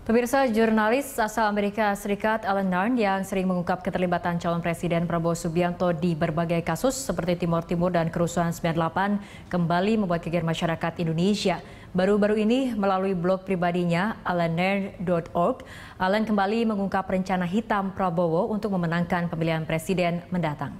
Pemirsa jurnalis asal Amerika Serikat Alan Narn yang sering mengungkap keterlibatan calon presiden Prabowo Subianto di berbagai kasus seperti Timur Timur dan kerusuhan 98 kembali membuat geger masyarakat Indonesia. Baru-baru ini melalui blog pribadinya alanair.org, Alan kembali mengungkap rencana hitam Prabowo untuk memenangkan pemilihan presiden mendatang.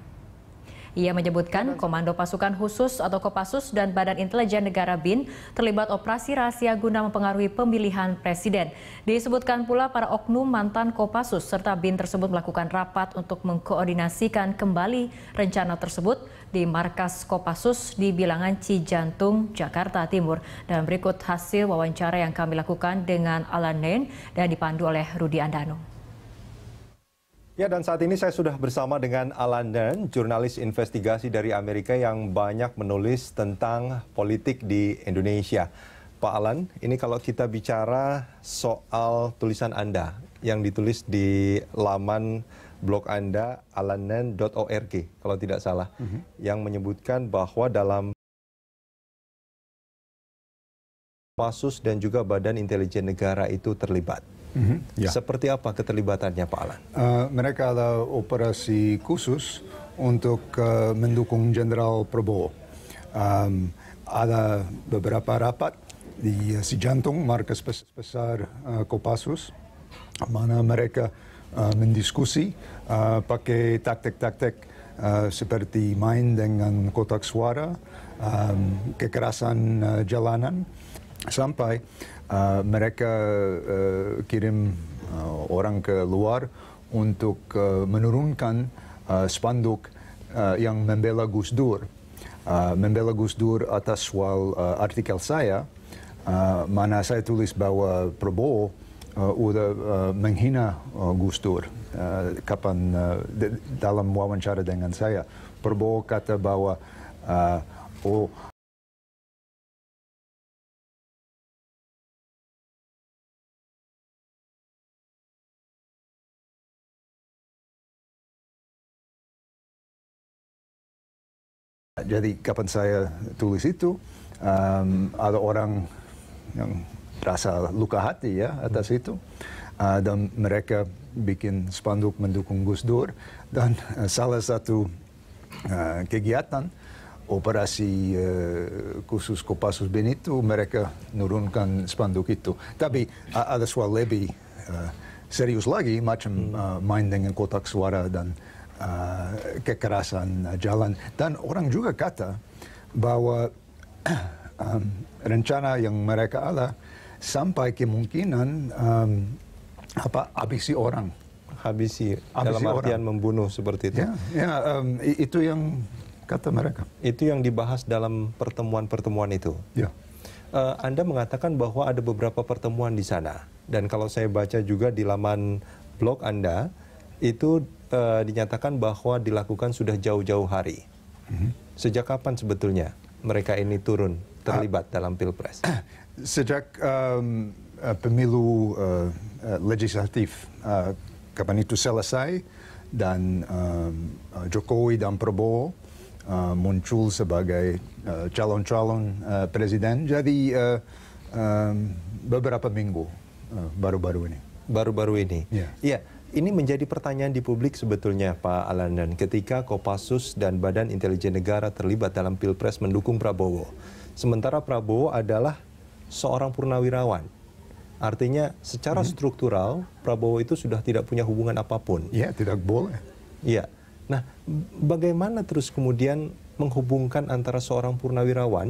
Ia menyebutkan Komando Pasukan Khusus atau Kopassus dan Badan Intelijen Negara BIN terlibat operasi rahasia guna mempengaruhi pemilihan presiden. Disebutkan pula para oknum mantan Kopassus serta BIN tersebut melakukan rapat untuk mengkoordinasikan kembali rencana tersebut di markas Kopassus di bilangan Cijantung, Jakarta Timur. Dan berikut hasil wawancara yang kami lakukan dengan Alan Nain dan dipandu oleh Rudi Andano. Ya, dan saat ini saya sudah bersama dengan Alan Dern, jurnalis investigasi dari Amerika yang banyak menulis tentang politik di Indonesia. Pak Alan, ini kalau kita bicara soal tulisan Anda yang ditulis di laman blog Anda alanen.org kalau tidak salah mm -hmm. yang menyebutkan bahwa dalam Pasus dan juga Badan Intelijen Negara itu terlibat. Mm-hmm. Ya. Seperti apa keterlibatannya Pak Alan? Uh, mereka ada operasi khusus untuk uh, mendukung Jenderal Prabowo. Um, ada beberapa rapat di uh, Jantung, markas besar uh, Kopassus, mana mereka uh, mendiskusi uh, pakai taktik-taktik uh, seperti main dengan kotak suara, um, kekerasan uh, jalanan, sampai uh, mereka uh, kirim uh, orang ke luar untuk uh, menurunkan uh, spanduk uh, yang membela Gus Dur. Uh, membela Gus Dur atas soal uh, artikel saya, uh, mana saya tulis bahwa Prabowo uh, udah uh, menghina uh, Gus Dur. Uh, kapan uh, dalam wawancara dengan saya, Prabowo kata bahwa uh, oh Jadi kapan saya tulis itu, um, ada orang yang rasa luka hati ya atas hmm. itu. Uh, dan mereka bikin spanduk mendukung Gus Dur. Dan uh, salah satu uh, kegiatan operasi uh, khusus Kopassus Benito, mereka nurunkan spanduk itu. Tapi uh, ada soal lebih uh, serius lagi, macam hmm. uh, main dengan kotak suara dan uh, kekerasan eh, jalan dan orang juga kata bahwa um, rencana yang mereka ada sampai kemungkinan um, apa habisi orang habisi, habisi dalam artian membunuh seperti itu ya, ya um, itu yang kata mereka itu yang dibahas dalam pertemuan-pertemuan itu ya uh, Anda mengatakan bahwa ada beberapa pertemuan di sana. Dan kalau saya baca juga di laman blog Anda, itu uh, dinyatakan bahwa dilakukan sudah jauh-jauh hari. Hmm. Sejak kapan sebetulnya mereka ini turun terlibat uh, dalam pilpres? Sejak um, pemilu uh, legislatif uh, kapan itu selesai dan um, Jokowi dan Prabowo uh, muncul sebagai calon-calon uh, uh, presiden. Jadi uh, um, beberapa minggu baru-baru uh, ini. Baru-baru ini. Iya. Yeah. Yeah. Ini menjadi pertanyaan di publik sebetulnya Pak Alan ketika Kopassus dan Badan Intelijen Negara terlibat dalam Pilpres mendukung Prabowo. Sementara Prabowo adalah seorang purnawirawan. Artinya secara hmm. struktural Prabowo itu sudah tidak punya hubungan apapun. Iya, tidak boleh. Iya. Nah, bagaimana terus kemudian menghubungkan antara seorang purnawirawan